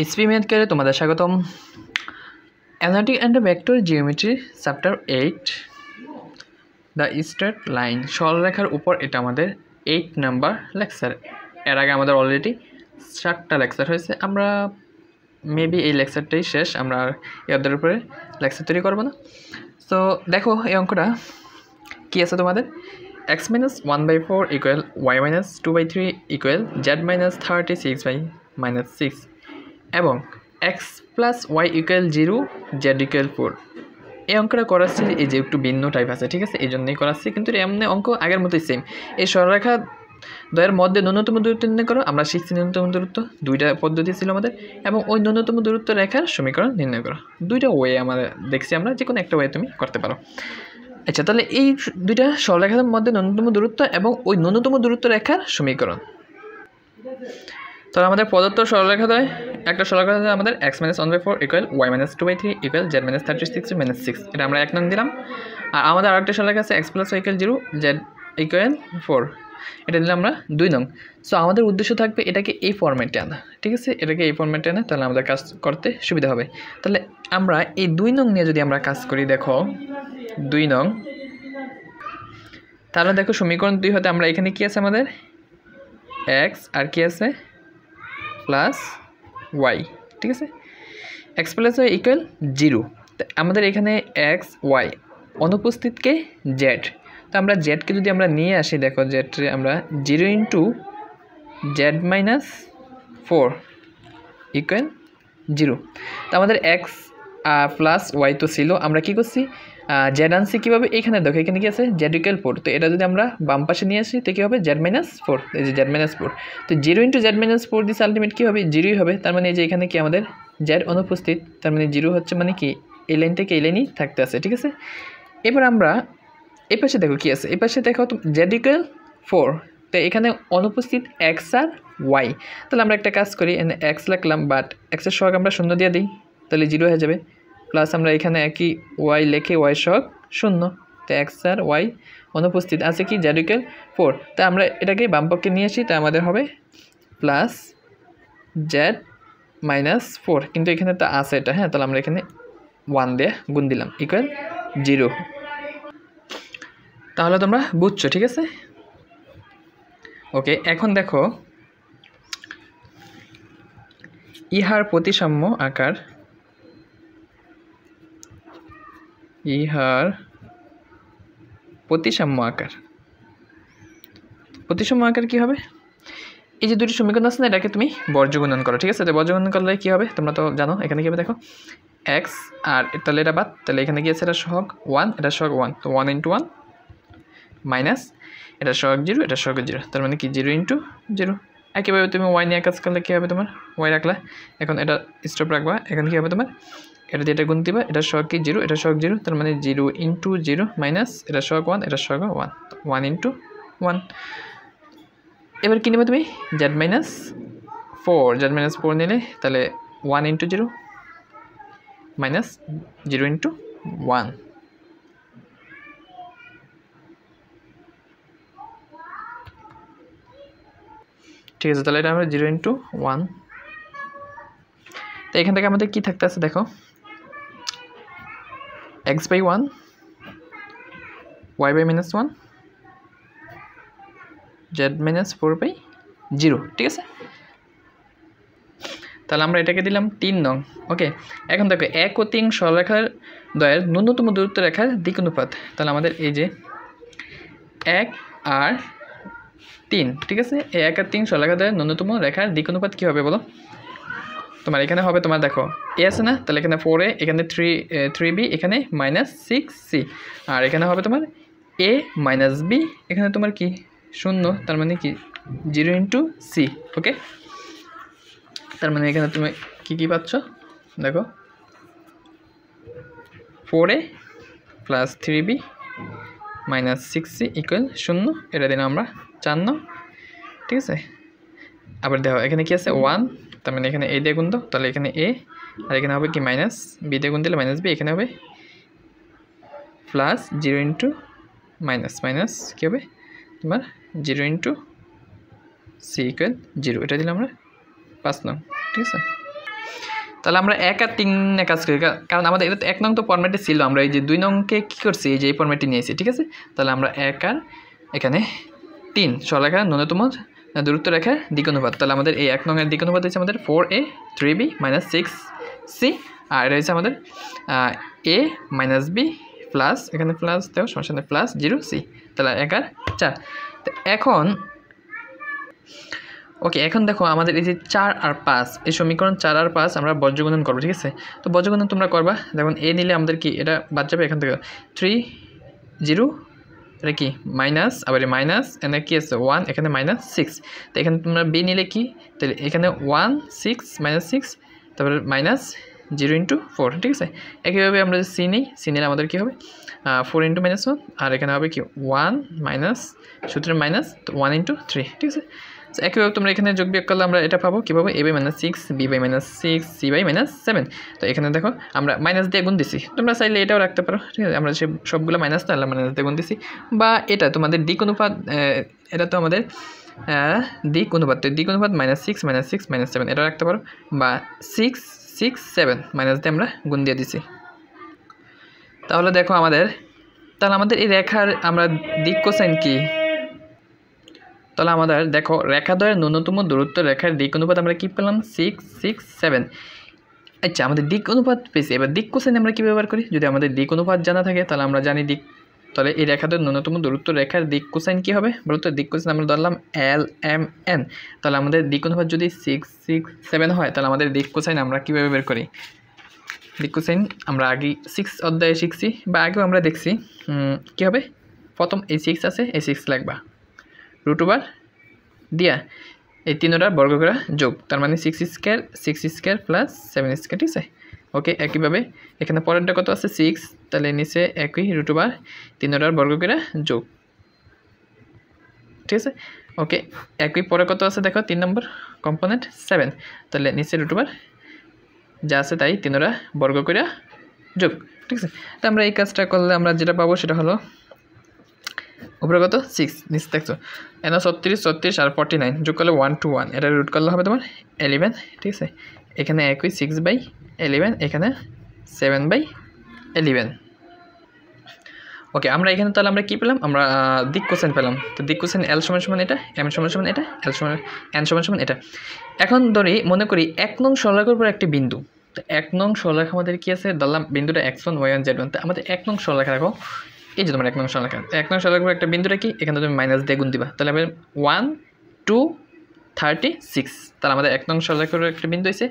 SP math কেয়ারে তোমাদের স্বাগতম analytic and vector geometry chapter eight the straight line সরলরেখার উপর এটা আমাদের এইট নাম্বার লেকচার এর আগে আমাদের অলরেডি সাতটা লেকচার হয়েছে আমরা মেবি এই লেকচারটাই শেষ আমরা আর এদের উপরে লেকচার তৈরি করবো না তো দেখো এই অঙ্কটা কী আছে তোমাদের X minus one by four equal Y minus two by three equal Z minus thirty six by minus six এবং X plus Y equal zero Z equal four এই অঙ্কটা করাচ্ছে এই যে একটু ভিন্ন টাইপ আছে ঠিক আছে এই জন্যই করাচ্ছে কিন্তু এমনি অঙ্ক আগের মতোই সেম এই সরলরেখা দয়ের মধ্যে ন্যূনতম দূরত্ব নির্ণয় করো আমরা শিখছি ন্যূনতম দূরত্ব দুইটা পদ্ধতি ছিল আমাদের এবং ওই ন্যূনতম দূরত্ব রেখার সমীকরণ নির্ণয় করো দুইটা ওয়ে আমাদের দেখছি আমরা যে কোনো একটা ওয়ে তুমি করতে পারো আচ্ছা তাহলে এই দুইটা সরলরেখার মধ্যে ন্যূনতম দূরত্ব এবং ওই ন্যূনতম দূরত্ব রেখার সমীকরণ তাহলে আমাদের প্রদত্ত দেয় একটা দেয় আমাদের x minus one by four equal Y minus two by three equal Z minus thirty six minus six এটা আমরা এক নং দিলাম আর আমাদের আরেকটা সরলরেখা আছে x plus Y equal zero Z equal four এটা দিলাম আমরা দুই নং সো আমাদের উদ্দেশ্য থাকবে এটাকে এই ফর্মেটে আনা ঠিক আছে এটাকে এই ফর্মেটে আনা তাহলে আমাদের কাজ করতে সুবিধা হবে তাহলে আমরা এই দুই নং নিয়ে যদি আমরা কাজ করি দেখো দুই নং তাহলে দেখো সমীকরণ দুই হতে আমরা এখানে কী আছে আমাদের এক্স আর কী আছে প্লাস ওয়াই ঠিক আছে x plus Y equal zero আমাদের এখানে এক্স ওয়াই অনুপস্থিতকে জেড তো আমরা জেডকে যদি আমরা নিয়ে আসি দেখো জেডে আমরা zero into z minus four equal zero তো আমাদের এক্স প্লাস ওয়াই তো ছিল আমরা কি করছি জেড আনছি কীভাবে এখানে দেখো এখানে কি আছে জেডিক্যাল ফোর তো এটা যদি আমরা বাম পাশে নিয়ে আসি তো কী হবে জেড মাইনাস ফোর এই যে জেড মাইনাস ফোর তো zero into z minus four this ultimate কী হবে জিরোই হবে তার মানে এই যে এখানে কি আমাদের জেড অনুপস্থিত তার মানে জিরো হচ্ছে মানে কি এই লাইন থেকে এই লাইনই থাকতে আছে ঠিক আছে এবার আমরা এ পাশে দেখো কী আছে এ পাশে দেখো জেড ইকুয়াল ফোর তো এখানে অনুপস্থিত এক্স আর ওয়াই তাহলে আমরা একটা কাজ করি এক্স লাগলাম বাট এক্সের সহগ আমরা শূন্য দিয়ে দিই তাহলে জিরো হয়ে যাবে প্লাস আমরা এখানে একই ওয়াই লেখে ওয়াই শক শূন্য তো এক্স আর ওয়াই অনুপস্থিত আছে কি জ্যাডিক্যাল ফোর তা আমরা এটাকে বামপক্ষে নিয়ে আসি তা আমাদের হবে প্লাস জ্যাড মাইনাস ফোর কিন্তু এখানে তো আছে এটা হ্যাঁ তাহলে আমরা এখানে ওয়ান দিয়ে গুণ দিলাম ইকুয়াল জিরো তাহলে তোমরা বুঝছো ঠিক আছে ওকে এখন দেখো ইহার প্রতিসাম্য আকার ইহার প্রতিসাম্য আকার প্রতিসাম্য আকার কী হবে এই যে দুটি সমীকরণ আছে না এটাকে তুমি বর্জ্য গুণন করো ঠিক আছে তো বর্জ্য গুণন করলে কী হবে তোমরা তো জানো এখানে কী হবে দেখো এক্স আর তাহলে এটা বাদ তাহলে এখানে গিয়েছে এটা সহগ ওয়ান এটা সহগ ওয়ান তো ওয়ান ইন্টু ওয়ান মাইনাস এটা সহগ জিরো এটা সহগ জিরো তার মানে কি জিরো ইন্টু জিরো একেবারে তুমি ওয়াই নিয়ে কাজ করলে কী হবে তোমার ওয়াই রাখলে এখন এটা স্টপ রাখবা এখন কী হবে তোমার এটা যেটা গুণ দিবা এটা শখ কি জিরো এটা শখ জিরো তার মানে জিরো ইন্টু জিরো মাইনাস এটা শখ ওয়ান এটা শখ ওয়ান ওয়ান ইন্টু ওয়ান এবার কী নেবে তুমি z minus four z minus four নিলে তাহলে one into zero minus zero into one ঠিক আছে তাহলে এটা আমরা জিরো ইন্টু ওয়ান তো এখান থেকে আমাদের কী থাকতে আছে দেখো x by one y by minus one z minus four by zero ঠিক আছে তাহলে আমরা এটাকে দিলাম তিন নং ওকে এখন দেখো এক ও তিন সরলরেখার দয়ের ন্যূনতম দূরত্ব রেখার দিক অনুপাত তাহলে আমাদের এই যে এক আর তিন ঠিক আছে এক আর তিন সরলরেখা দয়ের ন্যূনতম রেখার দিক অনুপাত কী হবে বলো তোমার এখানে হবে তোমার দেখো এ আছে না তাহলে এখানে ফোর এ এখানে থ্রি থ্রি বি এখানে মাইনাস সিক্স সি আর এখানে হবে তোমার এ মাইনাস বি এখানে তোমার কি শূন্য তার মানে কি জিরো ইন্টু সি ওকে তার মানে এখানে তুমি কি কি পাচ্ছ দেখো four a plus three b minus six c equal শূন্য এটা দিলাম আমরা চার ঠিক আছে আবার দেখো এখানে কি আছে ওয়ান তার মানে এখানে এ দিয়ে গুণ তো তাহলে এখানে এ আর এখানে হবে কি মাইনাস বি দিয়ে গুণ দিলে মাইনাস বি এখানে হবে plus zero into minus minus কী হবে তোমার zero into c equal zero এটা দিলাম আমরা পাঁচ নং ঠিক আছে তাহলে আমরা এক আর তিনে কাজ করি কারণ আমাদের এটা এক নং তো ফর্মেটে ছিল আমরা এই যে দুই নংকে কী করছি এই যে এই ফর্মেটটি নিয়েছি ঠিক আছে তাহলে আমরা এক আর এখানে তিন সরলেখা ন্যূনতম দূরত্ব রেখার দিক অনুপাত তাহলে আমাদের এই এক নঙের দিক অনুপাত হচ্ছে আমাদের four a three b minus six c আর রয়েছে আমাদের এ মাইনাস বি প্লাস এখানে প্লাস দেও সমস্যা প্লাস জিরো সি তাহলে এক আর চার তো এখন ওকে এখন দেখো আমাদের এই যে চার আর পাঁচ এই সমীকরণ চার আর পাঁচ আমরা বজ্রগুণন করবো ঠিক আছে তো বজ্রগুণন তোমরা করবা দেখুন এ নিলে আমাদের কি এটা বাদ যাবে এখান থেকে থ্রি জিরো এটা কি মাইনাস আবার মাইনাস এখানে কি আছে ওয়ান এখানে মাইনাস সিক্স তো এখানে তোমরা বি নিলে কি তাহলে এখানে ওয়ান সিক্স মাইনাস সিক্স তারপরে মাইনাস জিরো ইন্টু ফোর ঠিক আছে একইভাবে আমরা যদি সি নিই সি নিলে আমাদের কী হবে ফোর ইন্টু মাইনাস ওয়ান আর এখানে হবে কি ওয়ান মাইনাস সূত্রের মাইনাস তো ওয়ান ইন্টু থ্রি ঠিক আছে তো একইভাবে তোমরা এখানে যোগ বিয়োগ করলে আমরা এটা পাবো কীভাবে পাবো a by minus six b by minus six c by minus seven তো এখানে দেখো আমরা মাইনাস দিয়ে গুণ দিছি তোমরা চাইলে এটাও রাখতে পারো ঠিক আছে আমরা সে সবগুলো মাইনাস না মাইনাস দিয়ে গুণ দিছি বা এটা তোমাদের দিক অনুপাত এটা তো আমাদের দিক অনুপাত তো দিক অনুপাত minus six minus six minus seven এটা রাখতে পারো বা সিক্স সিক্স সেভেন মাইনাস দিয়ে আমরা গুণ দিয়ে দিছি তাহলে দেখো আমাদের তাহলে আমাদের এই রেখার আমরা দিক কোসাইন কী তাহলে আমাদের দেখো রেখা দ্বয়ের ন্যূনতম দূরত্ব রেখার দিক অনুপাত আমরা কী পেলাম সিক্স সিক্স সেভেন আচ্ছা আমাদের দিক অনুপাত পেয়েছি এবার দিক কোশ্চেন আমরা কী ব্যবহার করি যদি আমাদের দিক অনুপাত জানা থাকে তাহলে আমরা জানি দিক তাহলে এই রেখাদের ন্যূনতম দূরত্ব রেখার দিক কোসাইন কী হবে বলতো দিক কোসাইন আমরা ধরলাম এল এম এন তাহলে আমাদের দিক অনুপাত যদি সিক্স সিক্স সেভেন হয় তাহলে আমাদের দিক কোসাইন আমরা কীভাবে বের করি দিক কোসাইন আমরা আগে সিক্স অধ্যায়ে শিখছি বা আগেও আমরা দেখছি কী হবে প্রথম এই সিক্স আছে এই সিক্স লাগবা রুট ওভার দিয়া এই তিনোটা বর্গ করা যোগ তার মানে six square six square plus seven square ঠিক আছে ওকে একইভাবে এখানে পরেরটা কত আছে সিক্স তাহলে নিচে একই রুট ওভার তিনোটার বর্গ করে যোগ ঠিক আছে ওকে একই পরে কত আছে দেখো তিন নম্বর কম্পোনেন্ট সেভেন তাহলে নিচে রুট ওভার যা আছে তাই তিনোটা বর্গ করে যোগ ঠিক আছে তা আমরা এই কাজটা করলে আমরা যেটা পাবো সেটা হলো উপরে কত সিক্স নিচে দেখছো এনা ছত্রিশ ছত্রিশ আর ফর্টি নাইন যোগ করলে ওয়ান টু ওয়ান এটা রুট করলে হবে তোমার এলেভেন ঠিক আছে এখানে একই সিক্স বাই এলেভেন এখানে সেভেন বাই এলেভেন ওকে আমরা এখানে তাহলে আমরা কী পেলাম আমরা দিক কোশ্চেন পেলাম তো দিক কোশ্চেন এল সমান সমান এটা এম সমান সমান এটা এল সমান এন সমান সমান এটা এখন ধরি মনে করি এক নং সরলাখার উপর একটি বিন্দু তো এক নং সরলাখা আমাদের কী আছে ধরলাম বিন্দুটা x one y one z one তো আমাদের এক নং সরলাখা রাখো এই যে তোমার এক নং সরলরেখা এক নং সরলরেখার একটা বিন্দুটা কি এখানে তুমি মাইনাস দিয়ে গুণ দিবা তাহলে আমি ওয়ান টু থার্টি সিক্স তাহলে আমাদের এক নং সরলরেখার একটা বিন্দু হয়েছে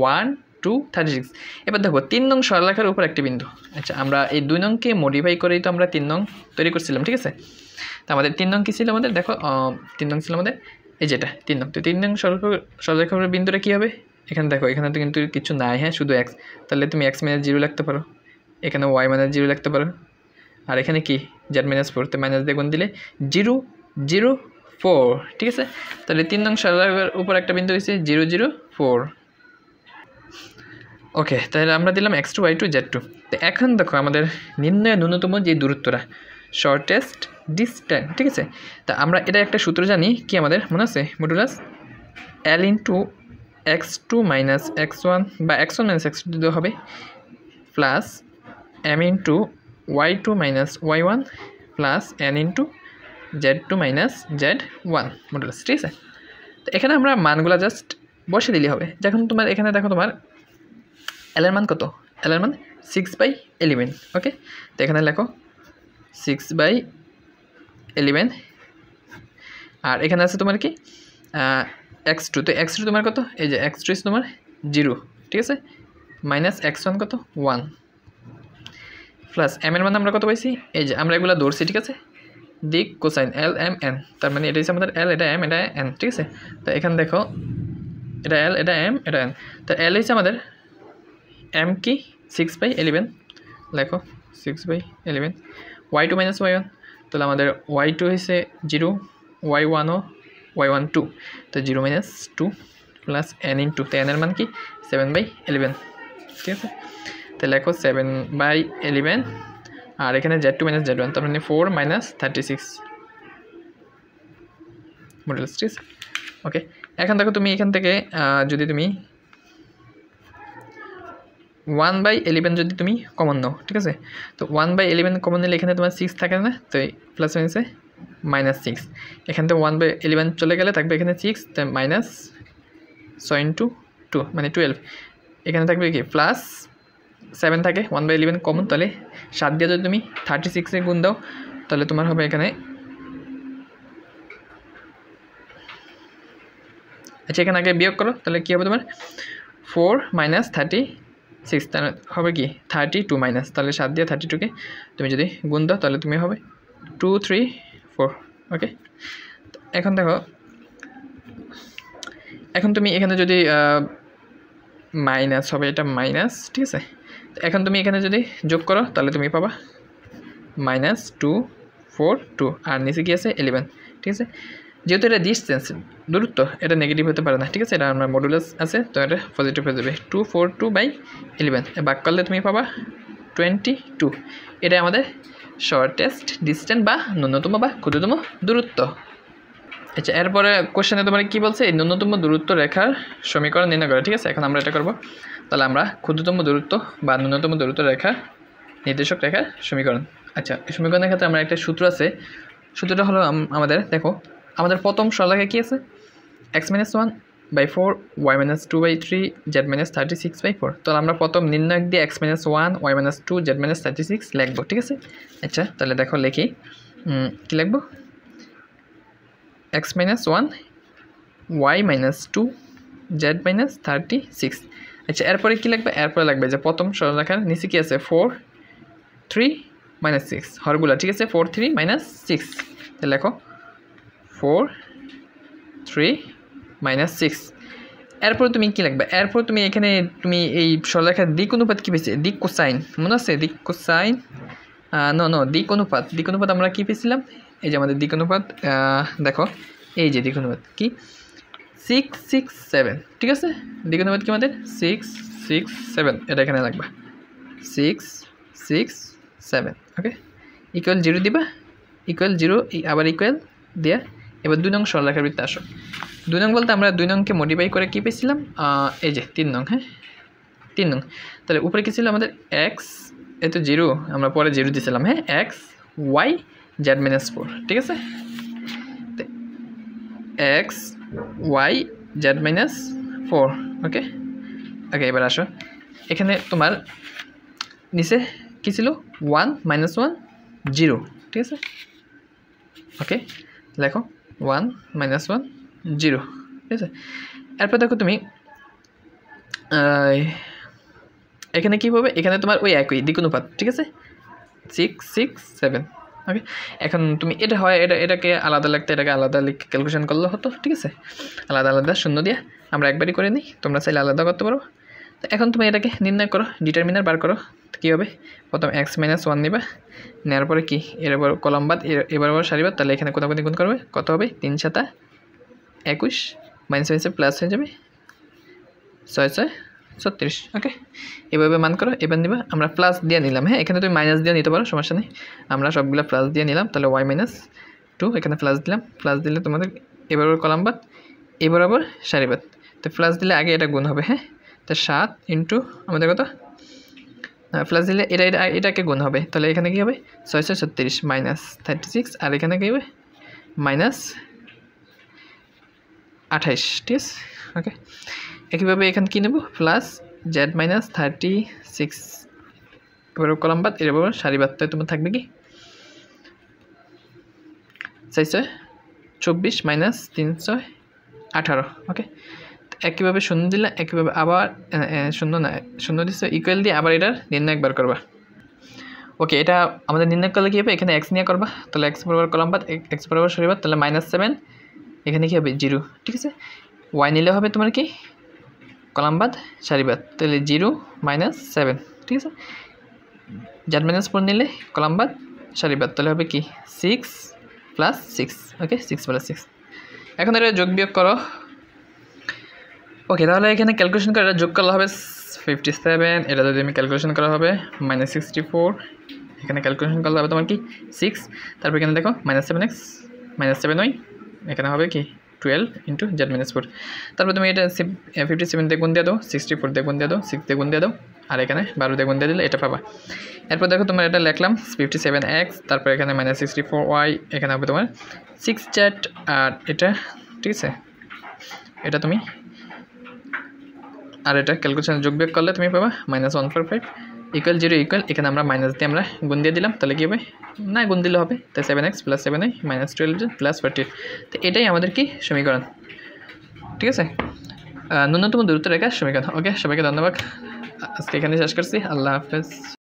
ওয়ান টু থার্টি সিক্স এবার দেখো তিন নং সরলরেখার উপর একটি বিন্দু আচ্ছা আমরা এই দুই নংকে মডিফাই করেই তো আমরা তিন নং তৈরি করছিলাম ঠিক আছে তো আমাদের তিন নং কী ছিল আমাদের দেখো তিন নং ছিল আমাদের এই যেটা তিন নং তো তিন নং সরলরেখার বিন্দুটা কী হবে এখানে দেখো এখানে তো কিন্তু কিছু নাই হ্যাঁ শুধু এক্স তাহলে তুমি এক্স মাইনাস জিরো লাগতে পারো এখানে ওয়াই মাইনাস জিরো লাগতে পারো আর এখানে কি যার মাইনাস ফোর তো মাইনাস দেখুন দিলে জিরো জিরো ফোর ঠিক আছে তাহলে তিন নং সাদার উপর একটা বিন্দু হয়েছে জিরো জিরো ফোর ওকে তাহলে আমরা দিলাম x two y two z two তো এখন দেখো আমাদের নির্ণয় ন্যূনতম যে দূরত্বটা শর্টেস্ট ডিস্ট্যান্স ঠিক আছে তা আমরা এটা একটা সূত্র জানি কি আমাদের মনে আছে modulus l two x two minus x one বা x one minus x two হবে plus m two y two minus y one plus n into z two minus z one modulus ঠিক আছে তো এখানে আমরা মানগুলো জাস্ট বসে দিলে হবে যখন তোমার এখানে দেখো তোমার এলের মান কত এলের মান সিক্স বাই এলিভেন ওকে তো এখানে লেখো সিক্স বাই এলিভেন আর এখানে আছে তোমার কি এক্স টু তো এক্স টু তোমার কত এই যে এক্স টু তোমার জিরো ঠিক আছে মাইনাস এক্স ওয়ান কত ওয়ান প্লাস এম এর মানে আমরা কত পাইছি এই যে আমরা এগুলো ধরছি ঠিক আছে দিক কোসাইন এল এম এন তার মানে এটা হচ্ছে আমাদের এল এটা এম এটা এন ঠিক আছে তো এখানে দেখো এটা এল এটা এম এটা এন তো এল হচ্ছে আমাদের এম কি সিক্স বাই এলেভেন লেখো six by eleven y two minus y one তাহলে আমাদের ওয়াই টু হচ্ছে জিরো ওয়াই ওয়ান ও ওয়াই ওয়ান টু তো zero minus two plus n in two তো এনের মান কি সেভেন বাই এলেভেন ঠিক আছে তাহলে লেখো সেভেন বাই এলিভেন আর এখানে z two minus z one তার মানে four minus thirty six modulus okay এখন দেখো তুমি এখান থেকে যদি তুমি ওয়ান বাই এলেভেন যদি তুমি কমন নাও ঠিক আছে তো ওয়ান বাই এলেভেন কমন নিলে এখানে তোমার সিক্স থাকে না তো প্লাস মাইনাসে মাইনাস সিক্স এখান থেকে ওয়ান বাই এলেভেন চলে গেলে থাকবে এখানে সিক্স মাইনাস ছয় ইন্টু টু মানে টুয়েলভ এখানে থাকবে কি প্লাস সেভেন থাকে ওয়ান বাই ইলেভেন কমন তাহলে সাত দিয়ে যদি তুমি থার্টি সিক্সে গুণ দাও তাহলে তোমার হবে এখানে আচ্ছা এখানে আগে বিয়োগ করো তাহলে কী হবে তোমার ফোর মাইনাস থার্টি সিক্স তাহলে হবে কি থার্টি টু মাইনাস তাহলে সাত দিয়ে থার্টি টুকে তুমি যদি গুণ দাও তাহলে তুমি হবে টু থ্রি ফোর ওকে এখন দেখো এখন তুমি এখানে যদি মাইনাস হবে এটা মাইনাস ঠিক আছে এখন তুমি এখানে যদি যোগ করো তাহলে তুমি পাবা মাইনাস টু ফোর টু আর নিচে কি আছে এলেভেন ঠিক আছে যেহেতু এটা ডিস্টেন্স দূরত্ব এটা নেগেটিভ হতে পারে না ঠিক আছে এটা আমার মডুলাস আছে তো এটা পজিটিভ হয়ে যাবে two four two by eleven back করলে তুমি পাবা টোয়েন্টি টু এটা আমাদের শর্টেস্ট ডিস্টেন্স বা ন্যূনতম বা ক্ষুদ্রতম দূরত্ব আচ্ছা এরপরে কোশ্চেনে তোমার কী বলছে এই ন্যূনতম দূরত্ব রেখার সমীকরণ নির্ণয় করে ঠিক আছে এখন আমরা এটা করবো তাহলে আমরা ক্ষুদ্রতম দূরত্ব বা ন্যূনতম দূরত্ব রেখা নির্দেশক রেখার সমীকরণ আচ্ছা এই সমীকরণের ক্ষেত্রে আমরা একটা সূত্র আছে সূত্রটা হলো আমাদের দেখো আমাদের প্রথম সরলরেখা কী আছে x minus one by four y minus two by three z minus thirty six by four তাহলে আমরা প্রথম নির্ণয়ক দিয়ে x minus one y minus two z minus thirty six লিখবো ঠিক আছে আচ্ছা তাহলে দেখো লেখি কী লিখবো x minus one y minus two z minus thirty six আচ্ছা এরপরে কী লাগবে এরপরে লাগবে যে প্রথম সরলরেখার নিচে কী আছে ফোর থ্রি মাইনাস সিক্স হরগুলা ঠিক আছে ফোর থ্রি মাইনাস সিক্স লেখো ফোর থ্রি মাইনাস সিক্স এরপর তুমি কী লাগবে এরপর তুমি এখানে তুমি এই সরলরেখার দিক অনুপাত কী পেয়েছি দিক কোসাইন মনে আছে দিক কোসাইন নো নো দিক অনুপাত দিক অনুপাত আমরা কী পেয়েছিলাম এই যে আমাদের দিক অনুপাত দেখো এই যে দিক অনুপাত কী সিক্স সিক্স সেভেন ঠিক আছে দেখে নেবেন কি আমাদের সিক্স সিক্স সেভেন এটা এখানে লাগবে six six seven okay equal zero দিবা ইকুয়াল জিরো আবার ইকুয়াল দেয়া এবার দুই নং সরলরেখার বৃত্তে আসো দুই নং বলতে আমরা দুই নংকে মডিফাই করে কী পেয়েছিলাম এই যে তিন নং হ্যাঁ তিন নং তাহলে উপরে কী ছিল আমাদের এক্স এ তো জিরো আমরা পরে জিরো দিয়েছিলাম হ্যাঁ x y z minus four ঠিক আছে x y z minus four okay okay এবার আসো এখানে তোমার নিচে কী ছিল ওয়ান মাইনাস ওয়ান জিরো ঠিক আছে ওকে দেখো ওয়ান মাইনাস ওয়ান জিরো ঠিক আছে এরপর দেখো তুমি এখানে কী হবে এখানে তোমার ওই একই দিক অনুপাত ঠিক আছে সিক্স সিক্স সেভেন ওকে এখন তুমি এটা হয় এটা এটাকে আলাদা লাগতে এটাকে আলাদা লিখে ক্যালকুলেশন করলে হতো ঠিক আছে আলাদা আলাদা শূন্য দিয়ে আমরা একবারই করে নিই তোমরা চাইলে আলাদা করতে পারো তো এখন তুমি এটাকে নির্ণয় করো ডিটারমিনার বার করো কী হবে প্রথম এক্স মাইনাস ওয়ান নেবে নেওয়ার পরে কি এর এবার কলম বাদ এবার আবার সারিবাদ তাহলে এখানে কোথাও কোথাও গুণ করবে কত হবে তিন সাতা একুশ মাইনাস মাইনাসে প্লাস হয়ে যাবে ছয় ছয় ছত্রিশ ওকে এভাবে মান করো এবার নিবা আমরা প্লাস দিয়ে নিলাম হ্যাঁ এখানে তুমি মাইনাস দিয়ে নিতে পারো সমস্যা নেই আমরা সবগুলো প্লাস দিয়ে নিলাম তাহলে ওয়াই মাইনাস টু এখানে প্লাস দিলাম প্লাস দিলে তোমাদের এবার কলাম বাদ এবার আবার সারিবাদ তো প্লাস দিলে আগে এটা গুণ হবে হ্যাঁ তো সাত ইন্টু আমাদের কত প্লাস দিলে এটা এটা এটাকে গুণ হবে তাহলে এখানে কী হবে ছয়শো ছত্রিশ মাইনাস থার্টি সিক্স আর এখানে কী হবে মাইনাস আঠাইশ ঠিক আছে ওকে একইভাবে এখানে কী নেব plus z minus thirty six এবারে কলাম বাদ এর এবার সারি তোমার থাকবে কি চাই ছয় চব্বিশ মাইনাস তিনশো আঠারো ওকে একইভাবে শূন্য দিলে একইভাবে আবার শূন্য না শূন্য দিচ্ছে ইকুয়াল দিয়ে আবার এটার নির্ণয় একবার করবা ওকে এটা আমাদের নির্ণয় করলে কী হবে এখানে এক্স নিয়ে করবা তাহলে এক্স বরাবর কলাম বাদ এক্স বরাবর সারিবাদ তাহলে মাইনাস সেভেন এখানে কী হবে জিরো ঠিক আছে ওয়াই নিলে হবে তোমার কি কলামবাদ সারিবাদ তাহলে জিরো মাইনাস সেভেন ঠিক আছে জার মাইনাস ফোর নিলে কলামবাদ সারিবাদ তাহলে হবে কি six plus six okay six plus six এখন এটা যোগ বিয়োগ করো ওকে তাহলে এখানে ক্যালকুলেশন করে এটা যোগ করা হবে ফিফটি সেভেন এটা যদি আমি ক্যালকুলেশন করা হবে মাইনাস সিক্সটি ফোর এখানে ক্যালকুলেশন করলে হবে তোমার কি সিক্স তারপর এখানে দেখো minus seven x minus seven ওই এখানে হবে কি twelve into z minus four তারপর তুমি এটা ফিফটি সেভেন uh, দিয়ে গুণ দিয়ে দাও সিক্সটি ফোর দিয়ে গুণ দিয়ে দাও সিক্স দিয়ে গুণ দিয়ে দাও আর এখানে বারো দিয়ে গুণ দিয়ে দিলে এটা পাবা এরপর দেখো তোমার এটা লিখলাম ফিফটি সেভেন এক্স তারপর এখানে মাইনাস সিক্সটি ফোর ওয়াই এখানে হবে তোমার সিক্স জেড আর এটা ঠিক আছে এটা তুমি আর এটা ক্যালকুলেশন যোগ বিয়োগ করলে তুমি পাবা minus one four five equal zero equal এখানে আমরা মাইনাস দিয়ে আমরা গুণ দিয়ে দিলাম তাহলে কী হবে না গুণ দিলে হবে তাই seven x plus seven i minus twelve plus fourteen তো এটাই আমাদের কি সমীকরণ ঠিক আছে ন্যূনতম দূরত্ব রেখা সমীকরণ ওকে সবাইকে ধন্যবাদ আজকে এখানে শেষ করছি আল্লাহ হাফেজ